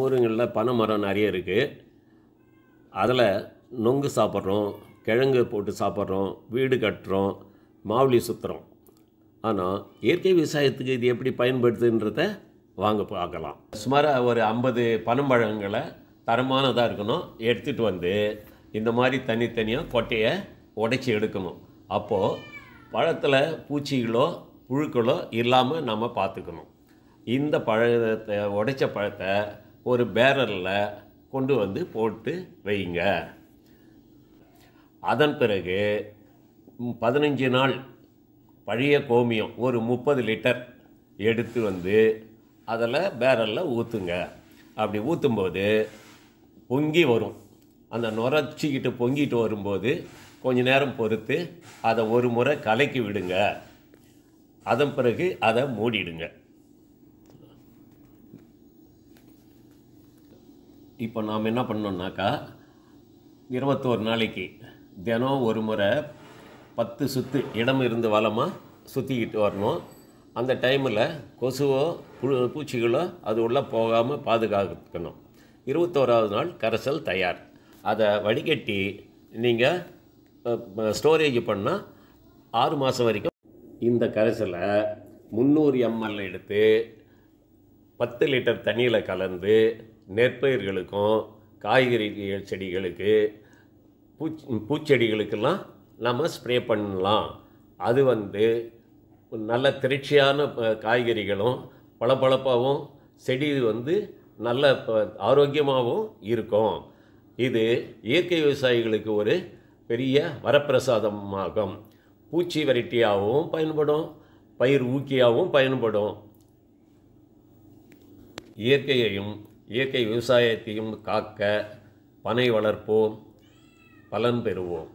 ஊருங்களில் பனை மரம் நிறைய இருக்குது அதில் நொங்கு சாப்பிட்றோம் கிழங்கு போட்டு சாப்பிட்றோம் வீடு கட்டுறோம் மாவுளி சுற்றுறோம் ஆனால் இயற்கை விவசாயத்துக்கு இது எப்படி பயன்படுத்துன்றத வாங்க பார்க்கலாம் சுமாராக ஒரு ஐம்பது பனம்பழங்களை தரமானதாக இருக்கணும் எடுத்துகிட்டு வந்து இந்த மாதிரி தனித்தனியாக கொட்டையை உடைச்சி எடுக்கணும் அப்போது பழத்தில் பூச்சிகளோ புழுக்களோ இல்லாமல் நம்ம பார்த்துக்கணும் இந்த பழத்தை உடைச்ச பழத்தை ஒரு பேரரில் கொண்டு வந்து போட்டு வைங்க அதன் பிறகு பதினஞ்சு நாள் பழைய கோமியம் ஒரு முப்பது லிட்டர் எடுத்து வந்து அதில் பேரலில் ஊற்றுங்க அப்படி ஊற்றும்போது பொங்கி வரும் அந்த நுரைச்சிக்கிட்டு பொங்கிட்டு வரும்போது கொஞ்ச நேரம் பொறுத்து அதை ஒரு முறை கலக்கி விடுங்க அதன் பிறகு அதை மூடிடுங்க இப்போ நாம் என்ன பண்ணோன்னாக்கா இருபத்தோரு நாளைக்கு தினம் ஒரு முறை பத்து சுற்று இடம் இருந்து வளமாக சுற்றிக்கிட்டு வரணும் அந்த டைமில் கொசுவோ புழு பூச்சிகளோ அது உள்ளே போகாமல் பாதுகாக்கணும் இருபத்தோராவது நாள் கரைசல் தயார் அதை வடிகட்டி நீங்கள் ஸ்டோரேஜ் பண்ணால் ஆறு மாதம் வரைக்கும் இந்த கரைசலை முந்நூறு எம்எல் எடுத்து பத்து லிட்டர் தண்ணியில் கலந்து நெற்பயிர்களுக்கும் காய்கறி செடிகளுக்கு பூ பூச்செடிகளுக்கெல்லாம் நம்ம ஸ்ப்ரே பண்ணலாம் அது வந்து நல்ல திருச்சியான காய்கறிகளும் பளபளப்பாகவும் செடி வந்து நல்ல ஆரோக்கியமாகவும் இருக்கும் இது இயற்கை விவசாயிகளுக்கு ஒரு பெரிய வரப்பிரசாதமாகும் பூச்சி வெரைட்டியாகவும் பயன்படும் பயிர் ஊக்கியாகவும் பயன்படும் இயற்கையையும் இயற்கை விவசாயத்தையும் காக்க பனை வளர்ப்போம் பலன் பெறுவோம்